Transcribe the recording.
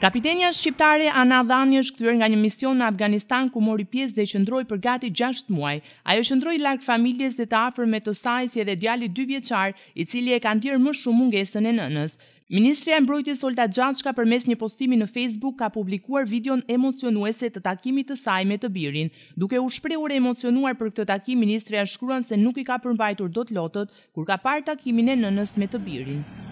Kapitenja shqiptare Ana Dhani është këthyre nga një mision në Afganistan ku mori pjesë dhe qëndroj për gati 6 muaj. Ajo qëndroj larkë familjes dhe të afer me të si edhe djali 2 vjeqar i cili e kanë tjerë më shumë mungesën e nënës. Ministri e Mbrojtjes Olta për përmes një postimi në Facebook ka publikuar videon emocionuese të takimit të saj me të birin. Duke u shprehur emocionuar për këtë takim, ministri e shkruan se nuk i ka përmbajtur dot lotët kur ka parë takimin e nënës me të birin.